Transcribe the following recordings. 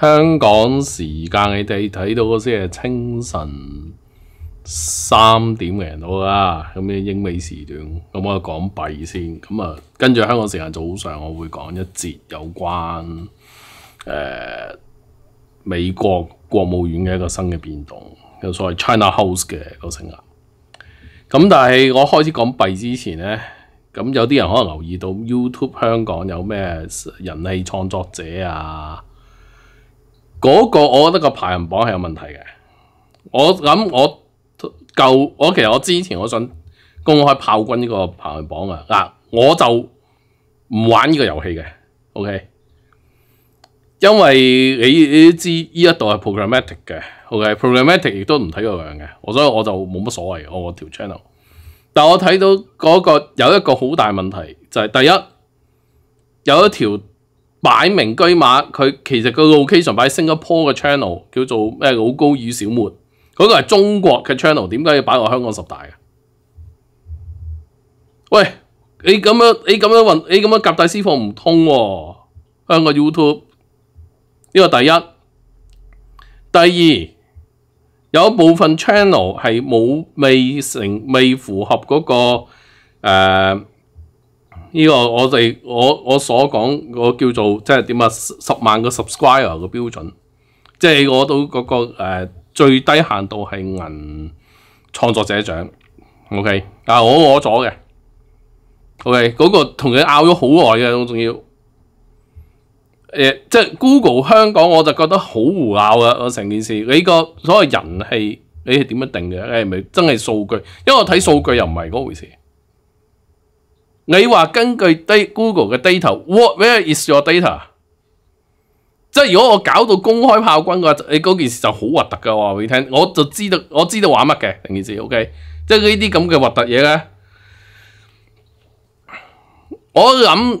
香港時間，你哋睇到嗰先系清晨三點零到啦。咁啲英美時段，咁我講幣先。咁啊，跟住香港時間早上，我會講一節有關誒美國國務院嘅一個新嘅變動。有所謂 China House 嘅個成格。咁但系我開始講幣之前呢，咁有啲人可能留意到 YouTube 香港有咩人氣創作者啊，嗰個我覺得個排行榜係有問題嘅。我諗我舊我其實我之前我想公開炮軍呢個排行榜啊，嗱我就唔玩呢個遊戲嘅，OK，因為你你知呢一度係 programmatic 嘅。O.K. programmatic 亦都唔睇個样嘅，我所以我就冇乜所謂。我條 channel，但我睇到嗰個有一個好大問題，就係第一有一條擺明居馬，佢其實個 location 擺喺 Singapore 嘅 channel，叫做咩老高與小沫，嗰個係中國嘅 channel，點解要擺落香港十大嘅？喂，你咁樣你咁樣运你咁樣夾大私貨唔通喎？香港 YouTube 呢個第一，第二。有一部分 channel 係冇未成未符合嗰個誒呢個我哋我我所講個叫做即係點啊十萬個 subscriber 嘅標準，即係我到嗰個誒最低限度係銀創作者獎。OK，但系我攞咗嘅。OK，嗰個同佢拗咗好耐嘅，我仲要。誒，即係 Google 香港，我就覺得好胡鬧啊！我成件事，你個所謂人氣，你係點樣定嘅？你係咪真係數據，因為我睇數據又唔係嗰回事。你話根據低 Google 嘅 t a w h e r e is your data？即係如果我搞到公開炮轟嘅話，你嗰件事就好核突嘅。我話俾你聽，我就知道我知道玩乜嘅，成件事。o k 即係呢啲咁嘅核突嘢咧，我諗。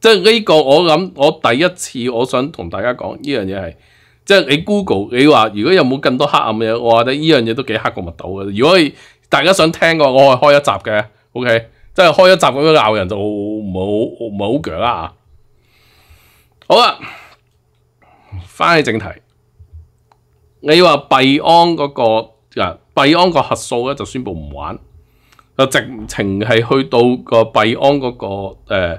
即係呢個我諗，我第一次我想同大家講呢樣嘢係，即係你 Google，你話如果有冇咁多黑暗嘅，嘢，我話得呢樣嘢都幾黑個密到嘅。如果大家想聽嘅，我可以開一集嘅，OK。即係開一集咁樣鬧人就冇冇咁啊。好啦，翻去正題，你話幣安嗰個啊幣安個核數咧就宣布唔玩，就直情係去到個幣安嗰個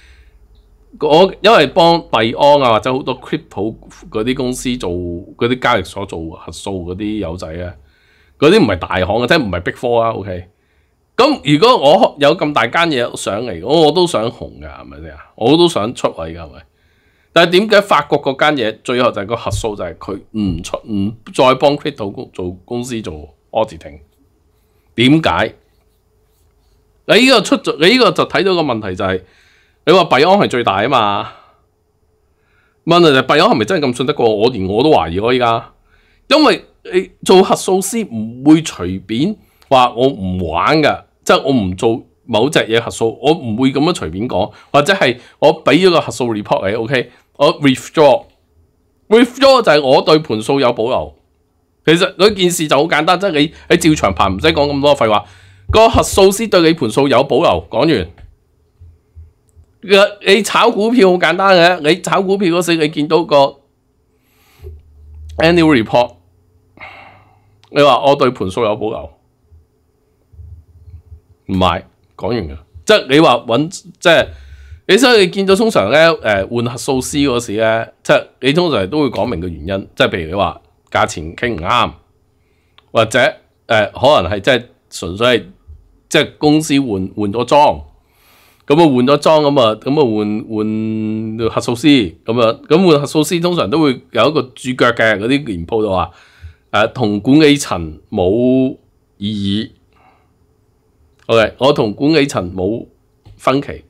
我因為幫幣安啊或者好多 crypto 嗰啲公司做嗰啲交易所做核數嗰啲友仔啊，嗰啲唔係大行嘅，即係唔係 Big Four OK，咁如果我有咁大間嘢上嚟，我我都想紅噶，係咪先啊？我都想出位噶，係咪？但係點解法國嗰間嘢最後就係個核數就係佢唔出唔再幫 crypto 做公司做 auditing？點解？你呢個出咗，你呢個就睇到個問題就係。你话币安系最大啊嘛？问题就币安系咪真系咁信得过？我连我都怀疑我依家，因为你做核数师唔会随便话我唔玩噶，即系我唔做某只嘢核数，我唔会咁样随便讲，或者系我俾咗个核数 report 嚟，OK，我 withdraw，withdraw 就系我对盘数有保留。其实嗰件事就好简单，即系你喺照常拍，唔使讲咁多废话。个核数师对你盘数有保留，讲完。嘅你炒股票好簡單嘅，你炒股票嗰時你見到個 annual report，你話我對盤數有保留，唔係講完嘅，即係你話揾即係，你所以你見到通常咧誒換核數師嗰時咧，即係你通常都會講明個原因，即係譬如你話價錢傾唔啱，或者誒可能係即係純粹係即係公司換換咗裝。咁啊，换咗装咁啊，咁啊，换换核数师咁啊，咁换核数师通常都会有一个主脚嘅，嗰啲店铺度啊，诶，同管理层冇异议，OK，我同管理层冇分歧，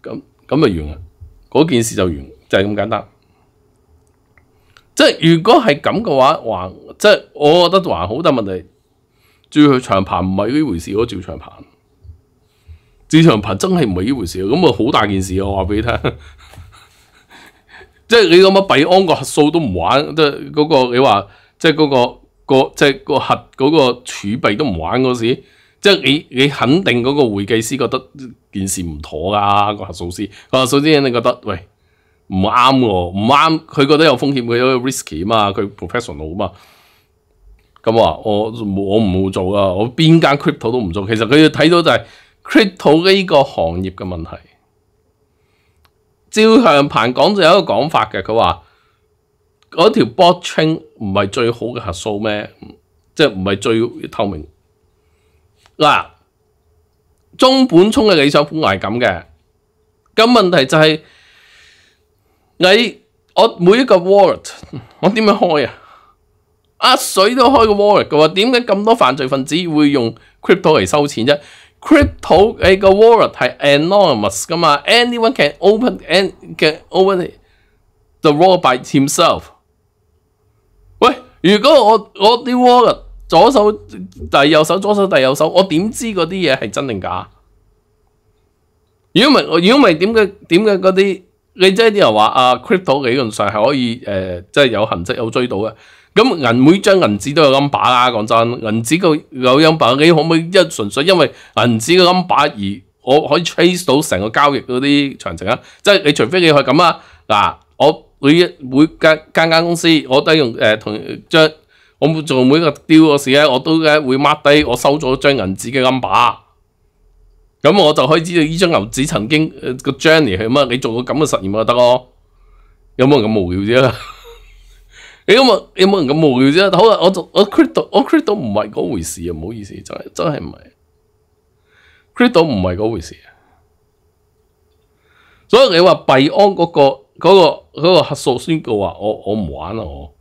咁咁就完啦，嗰件事就完，就系咁简单。即系如果系咁嘅话，话即系我觉得还好，但问题，佢长盘唔系呢回事我照长盘。市场盘真系唔系呢回事，咁啊好大件事啊！我话俾你听，即系你咁啊，币安个核数都唔玩，即系嗰个你话，即系嗰个个即系个核嗰个储备都唔玩嗰时，即系你你肯定嗰个会计师觉得件事唔妥噶个核数师，个数师你觉得喂唔啱喎，唔啱，佢觉得有风险，佢都 risky 啊嘛，佢 professional 啊嘛，咁話我我唔做啊，我边间 crypto 都唔做，其实佢睇到就系。crypto 呢个行业嘅问题，照向鹏讲就有一个讲法嘅，佢话嗰条 blockchain 唔系最好嘅核数咩？即系唔系最透明。嗱，中本聪嘅理想本来咁嘅，咁问题就系你我每一个 wallet，我点样开啊？阿水都开个 wallet 嘅喎，点解咁多犯罪分子会用 crypto 嚟收钱啫？cryptocurrency 係 anonymous 噶嘛？Anyone can open and can open the wallet himself。喂，如果我我啲 wallet 左手但右手左手但右手，我點知嗰啲嘢係真定假？如果唔係，如果唔係點解點解嗰啲你即係啲人話啊 c r y p t o 理 u 上 r 係可以誒，即係有痕跡有追到嘅？咁銀每張銀紙都有 e 把啦，講真，銀紙个有 e 把，你可唔可以一純粹因為銀紙嘅 e 把而我可以 trace 到成個交易嗰啲詳情啊？即係你除非你去咁啊，嗱，我每每間間间公司我都用诶同将我做每个個丟嗰時咧，我都咧 mark 低我收咗張銀紙嘅 e 把，咁我就可以知道呢張牛紙曾經個 journey 系乜。你做個咁嘅實驗就得咯，有冇人咁無聊啫？你有冇有冇人咁无聊啫？好啦，我就我 c r y p t o 我 c r y p t o 唔系嗰回事啊！唔好意思，真真系唔系 c r y p t o 唔系嗰回事啊！所以你话币安嗰个嗰个嗰个核数宣告话，我我唔玩啦，我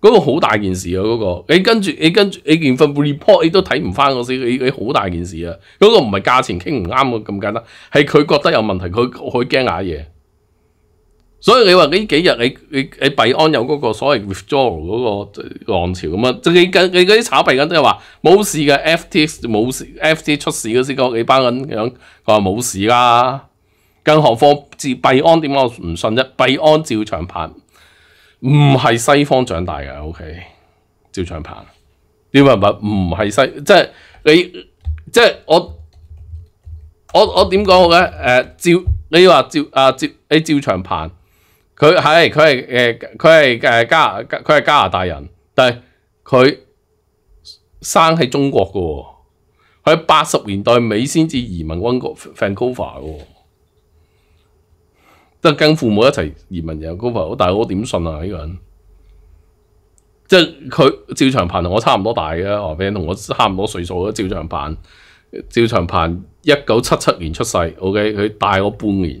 嗰个好大件事啊！嗰个你跟住你跟住你连份 report 你都睇唔翻嗰时，你你好大件事啊！嗰个唔系价钱倾唔啱啊，咁简单系佢觉得有问题，佢佢惊下嘢。所以你話呢幾日你你你幣安有嗰個所謂 withdraw 嗰個浪潮咁啊？你你嗰啲炒幣緊都係話冇事嘅 f t x 冇事 f t 出事嗰時嗰幾班咁樣，佢話冇事啦。更何況自幣安點解我唔信啫？幣安照長棒，唔係西方長大嘅，OK，照長棒，你話唔唔係西即係你即係我我我點講好咧？誒照你話照啊照你照長棒。佢系佢系誒佢系誒加佢係加拿大人，但係佢生喺中國嘅喎，喺八十年代尾先至移民温哥梵高華嘅，即係跟父母一齊移民 a n c o 入 e r 但係我點信啊？呢個人即係佢，趙長鵬同我差唔多大嘅，同我差唔多歲數嘅。趙長鵬，趙長鵬一九七七年出世，OK，佢大我半年。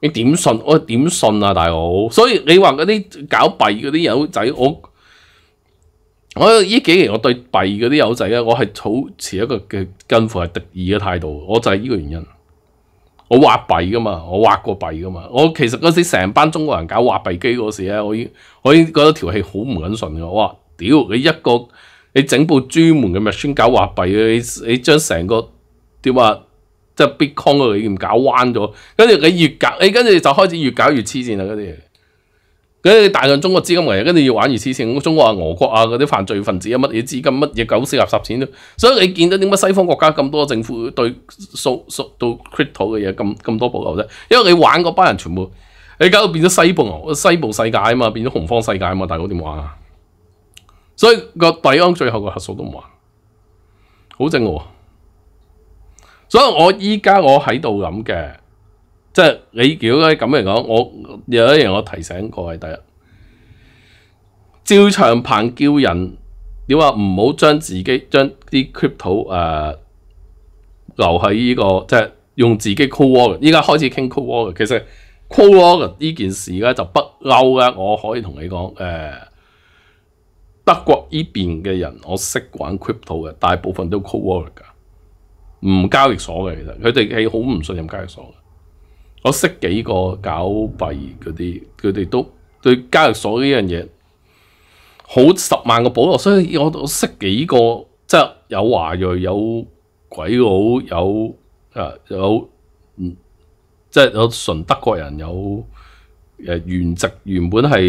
你點信？我點信啊，大佬！所以你話嗰啲搞幣嗰啲友仔，我我呢幾年我對幣嗰啲友仔咧，我係好持一個嘅近乎係敵意嘅態度，我就係呢個原因。我挖幣噶嘛，我挖過幣噶嘛。我其實嗰時成班中國人搞挖幣機嗰時咧，我已我已覺得條氣好唔緊順嘅。哇！屌你一個，你整部專門嘅麥搞狗挖幣，你你將成個点啊？即係 Bitcoin 嗰度，已唔搞彎咗，跟住你越搞，你跟住就開始越搞越黐線啦！嗰啲，跟住大量中國資金嚟，跟住越玩越黐線。中國啊、俄國啊嗰啲犯罪分子啊，乜嘢資金，乜嘢狗屎垃圾錢都。所以你見到點解西方國家咁多政府對數數到 Crypto 嘅嘢咁咁多保留啫？因為你玩嗰班人全部，你搞到變咗西部，西部世界啊嘛，變咗紅方世界啊嘛，大佬點玩啊？所以個底安最後個核數都唔玩，好正喎。所以我依家我喺度諗嘅，即系你如果咁嚟讲，我有一样我提醒各位第一，照長鹏叫人你话唔好将自己将啲 c r y p t o 诶、留喺呢个即系用自己 c o w o r e r 依家开始倾 c o w o r e r 其实 c o w o r 呢件事咧就不嬲嘅。我可以同你讲诶德国依边嘅人，我识玩 c r y p t o 嘅，大部分都 c o w o r 噶。唔交易所嘅，其實佢哋係好唔信任交易所嘅。我識幾個搞幣嗰啲，佢哋都對交易所呢樣嘢好十萬個保落。所以我我識幾個，即係有華裔，有鬼佬，有啊有，即係有純德國人，有誒原籍原本係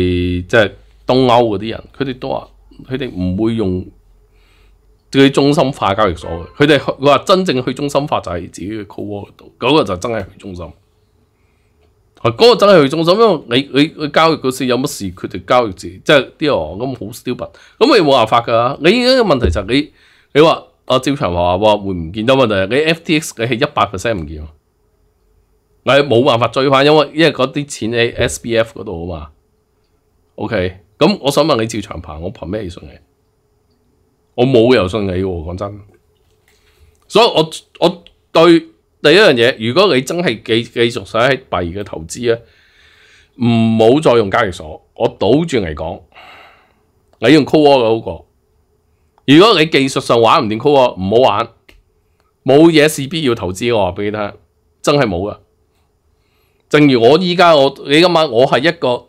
即係東歐嗰啲人，佢哋都話佢哋唔會用。最中心化交易所嘅，佢哋佢话真正去中心化就系自己嘅 c o 窝度，嗰个就真系去中心，嗰个真系去中心，因为你你去交易嗰时有乜事，佢哋交易自己，即系啲哦咁好 s t u p i d 咁你冇办法噶。你而家嘅问题就系你你话阿赵长华会唔见得问题？你 FTX 你系一百 percent 唔见，你冇办法追翻，因为因为嗰啲钱喺 SBF 嗰度啊嘛。OK，咁我想问你赵长鹏，我凭咩信你？我冇由信你喎，講真。所以，我我對第一樣嘢，如果你真係繼繼續想喺幣嘅投資咧，唔好再用交易所。我倒轉嚟講，你用 Kuwo 好過。如果你技術上玩唔掂 Kuwo，唔好玩。冇嘢事必要投資喎，俾你睇，真係冇噶。正如我依家我你今晚我係一個。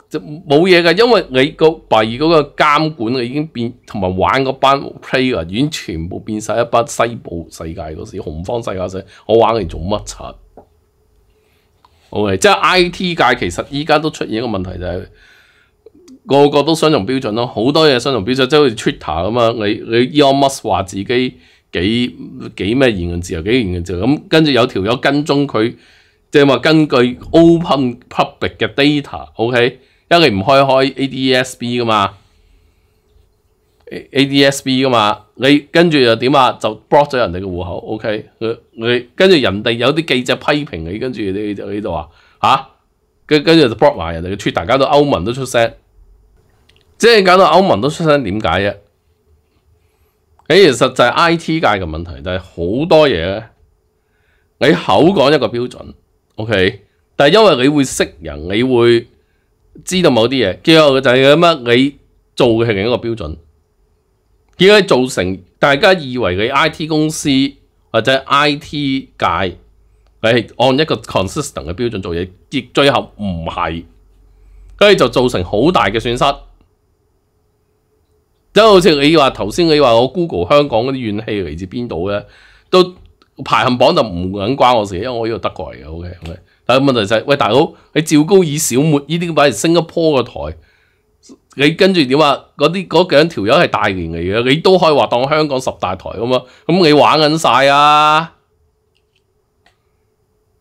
就冇嘢嘅，因為你個幣嗰個監管已經變，同埋玩嗰班 player 已經全部變晒一班西部世界嗰時紅方世界嗰時，我玩嚟做乜柒？O K，即係 I T 界其實依家都出現一個問題就係個個都相同標準咯，好多嘢相同標準，即係好似 Twitter 咁啊，你你 You Must 話自己幾幾咩言論自由幾言論自由咁，跟住有條友跟蹤佢，即係話根據 Open Public 嘅 data，O K。因為你唔開開 A D S B 噶嘛，A D S B 噶嘛，你跟住又點啊？就 block 咗人哋嘅户口。O K，你跟住人哋有啲記者批評你，跟住你就你就話跟跟住就 block 埋人哋嘅出，大家都歐文都出聲，即係搞到歐文都出聲，點解其实實際 I T 界嘅問題就係好多嘢，你口講一個標準 O K，但係因為你會識人，你會。知道某啲嘢，最果就系咁啊！你做嘅系另一个标准，点果造成大家以为你 I T 公司或者 I T 界系按一个 consistent 嘅标准做嘢，结最后唔系，跟住就造成好大嘅损失。即系好似你话头先，你话我 Google 香港嗰啲怨气嚟自边度咧？都排行榜就唔紧关我事，因为我呢个德国嚟嘅，o k 好嘅。但系问题就系，喂大佬，你赵高以小末呢啲咁嘅人，升一坡嘅台，你跟住点啊？嗰啲嗰几条友系大连嚟嘅，你都可以话当香港十大台咁嘛？咁你玩紧晒啊？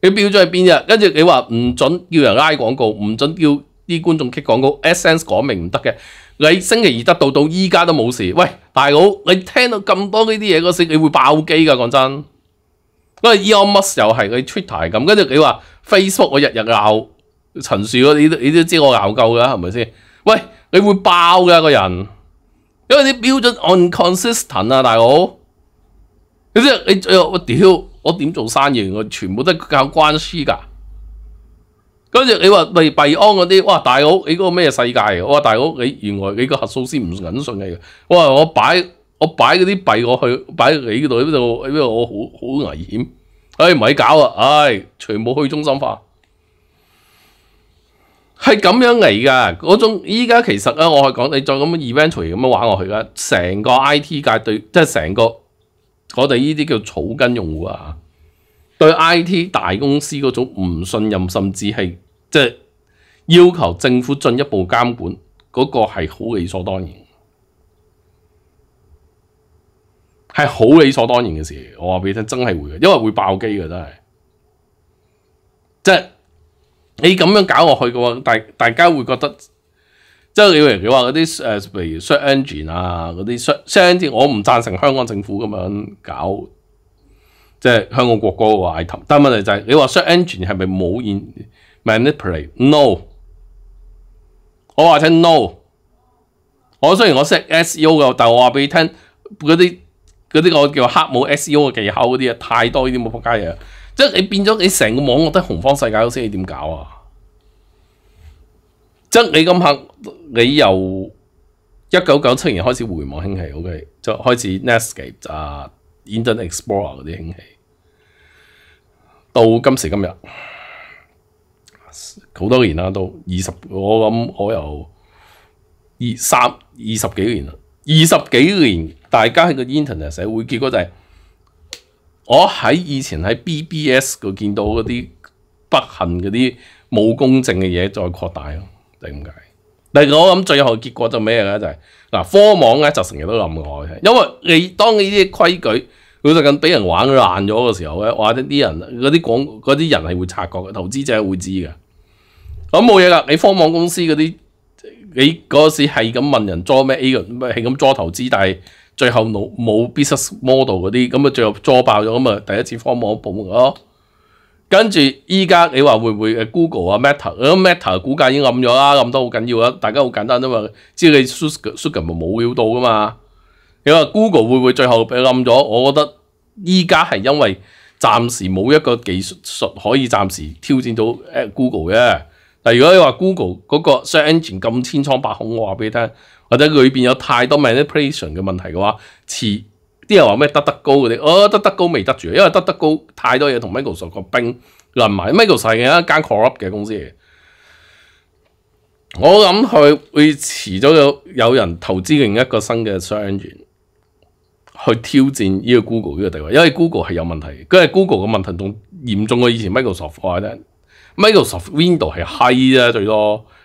你标准系边日？跟住你话唔准叫人拉广告，唔准叫啲观众 kick 广告，SNS 讲明唔得嘅。你星期二得到到依家都冇事。喂大佬，你听到咁多呢啲嘢个声，你会爆机噶，讲真。因係 e o m u s 又係佢 Twitter 係咁，跟住你話 Facebook 我日日鬧陳樹，你都你都知我鬧夠㗎，係咪先？喂，你會爆嘅個人，因為啲標準 onconsistent 啊，大佬。你知你我屌我點做生意，我全部都靠關思噶。跟住你話未币安嗰啲，哇大佬你嗰個咩世界我話大佬你原來你個核數先唔準信你嘅。我話我擺。我擺嗰啲幣，我去擺喺你嗰度，喺度喺度，我好好危險。哎，唔系搞啊！哎，全部去中心化，系咁樣嚟噶。嗰種依家其實咧，我係講你再咁 eventual l y 咁樣玩落去啦。成個 IT 界對，即係成個我哋呢啲叫草根用户啊，對 IT 大公司嗰種唔信任，甚至係即係要求政府進一步監管，嗰個係好理所當然。系好理所当然嘅事，我话俾你听，真系会嘅，因为会爆机嘅，真系。即系你咁样搞落去嘅话，大大家会觉得，即系如你话嗰啲诶，譬如 s h u t t e engine 啊，嗰啲 s h u t t e engine，我唔赞成香港政府咁样搞，即系香港国歌个 item。但问题就系，你话 s h u t t e engine 系咪冇演 manipulate？No，我话听 no。我虽然我识 SU 嘅，但我话俾你听嗰啲。嗰啲我叫黑帽 SEO 嘅技巧嗰啲啊，太多，呢啲冇仆街嘢，即系你变咗你成个网络都红方世界都识你点搞啊！即系你咁黑，你由一九九七年开始互联网兴起，OK，就开始 Netscape 啊，Internet Explorer 嗰啲兴起，到今时今日，好多年啦，都二十，我谂我由二三二十几年啦，二十几年。大家喺個 internet 社會，結果就係我喺以前喺 BBS 嗰見到嗰啲不幸嗰啲冇公正嘅嘢再擴大咯，就係咁解。但係我諗最後結果就咩咧？就係嗱，科網咧就成日都我嘅，因為你當呢啲規矩佢就咁俾人玩爛咗嘅時候咧，或者啲人嗰啲廣嗰啲人係會察覺嘅，投資者會知嘅。咁冇嘢啦，你科網公司嗰啲，你嗰時係咁問人做咩 A 系咁 d 係咁做投資，但係。最後冇冇 business model 嗰啲，咁啊最後作爆咗，咁啊第一次慌忙部幕咯。跟住依家你話會唔會 Google 啊 Meta？咁 Meta 股價已經暗咗啦，暗得好緊要啊！大家好簡單啫嘛，知你 Sugar Sugar 咪冇料到噶嘛。你話 Google 會唔會最後俾暗咗？我覺得依家係因為暫時冇一個技術可以暫時挑戰到 Google 嘅。但如果你話 Google 嗰個 search engine 咁千瘡百孔，我話俾你聽。或者裏边有太多 manipulation 嘅問題嘅話，遲啲人話咩德德高嗰啲，哦德德高未得住，因為德德高太多嘢同 Microsoft 兵臨埋，Microsoft 系一間 corrupt 嘅公司嚟嘅。我諗佢會遲咗有有人投資另一個新嘅商员去挑戰呢個 Google 呢個地位，因為 Google 系有問題嘅，佢係 Google 嘅問題仲嚴重過以前 Microsoft 话咧 m i c r o s o f t Window 係閪啫最多。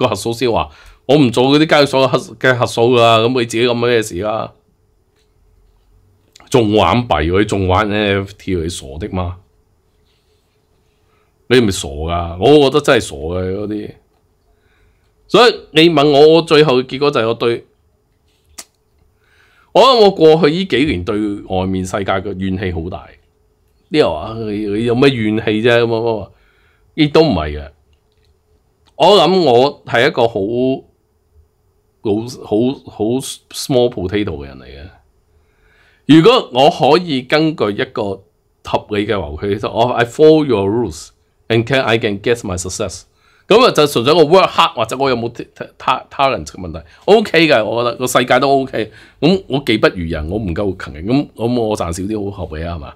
个核数先话，我唔做嗰啲交易所嘅核数啦，咁你自己咁咩事啦？仲玩币佢，仲玩 NFT 佢，傻的吗？你咪傻噶？我觉得真系傻嘅嗰啲。所以你问我最后嘅结果就系我对，我我过去呢几年对外面世界嘅怨气好大。啲话你你有咩怨气啫？咁啊，亦都唔系嘅。我諗我係一個好好好好 small potato 嘅人嚟嘅。如果我可以根據一個合理嘅遊戲，我 I follow your rules and can I can get my success。咁啊就純粹個 work hard 或者我有冇他他 talent 嘅問題。O K 嘅，我覺得個世界都 O K。咁我技不如人，我唔夠勤力，咁我我賺少啲好合理啊嘛。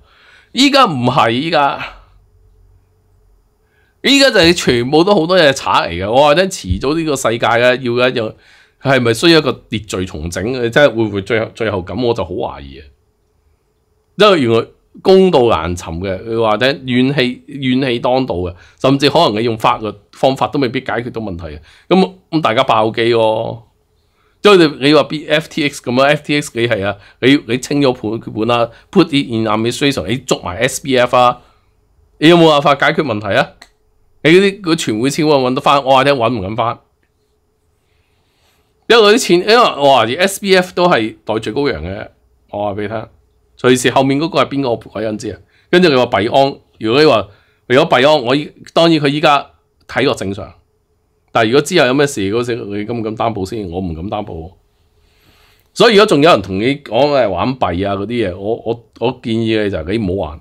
依家唔係依家。依家就係全部都好多嘢，查嚟嘅。我話聽遲早呢個世界嘅要一又係咪需要一個秩序重整嘅？即係會唔會最後最后咁？我就好懷疑啊。因為原來公道難尋嘅，佢話聽怨氣怨氣當道嘅，甚至可能你用法律方法都未必解決到問題嘅。咁咁大家爆機喎。即以你你話 B F T X 咁樣 F T X 幾係啊？你你清咗盤本啦 p u t it in administration，你捉埋 S B F 啊？你有冇辦法解決問題啊？你嗰啲个传媒钱，我搵得翻。我话你搵唔搵翻，因为嗰啲钱，因为我话啲 S B F 都系代罪羔羊嘅。我话俾你听，瑞士后面嗰个系边个鬼人知啊？跟住佢话币安，如果你话如果币安，我当然佢依家睇落正常。但系如果之后有咩事，嗰时你敢唔敢担保先？我唔敢担保。所以如果仲有人同你讲诶玩币啊嗰啲嘢，我我我建议你就系你唔好玩。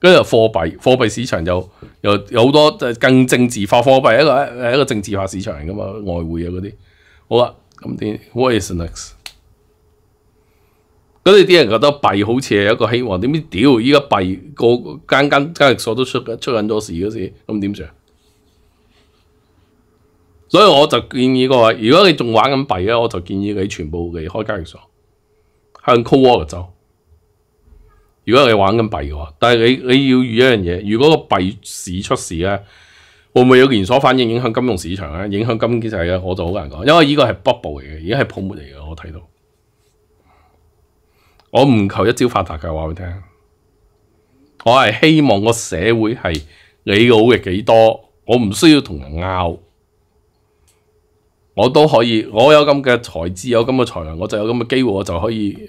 跟住貨幣，貨幣市場又又有好多更政治化貨幣，一個係一個政治化市場嚟噶嘛，外匯啊嗰啲。好啦，咁啲 what is next？跟住啲人覺得幣好似係一個希望，點知屌依家幣個間間交易所都出出緊咗事嗰時，咁點算？所以我就建議個話，如果你仲玩緊幣咧，我就建議你全部嚟開交易所，向 cover 嘅啫。如果你玩緊幣嘅，但係你你要預一樣嘢，如果個幣市出事咧，會唔會有連鎖反應影響金融市場咧？影響金融就係咧，我就好難講，因為呢個係 bubble 嚟嘅，而家係泡沫嚟嘅。我睇到，我唔求一朝發達嘅話，你聽，我係希望個社會係你好嘅幾多，我唔需要同人拗，我都可以，我有咁嘅才智，有咁嘅才能，我就有咁嘅機會，我就可以。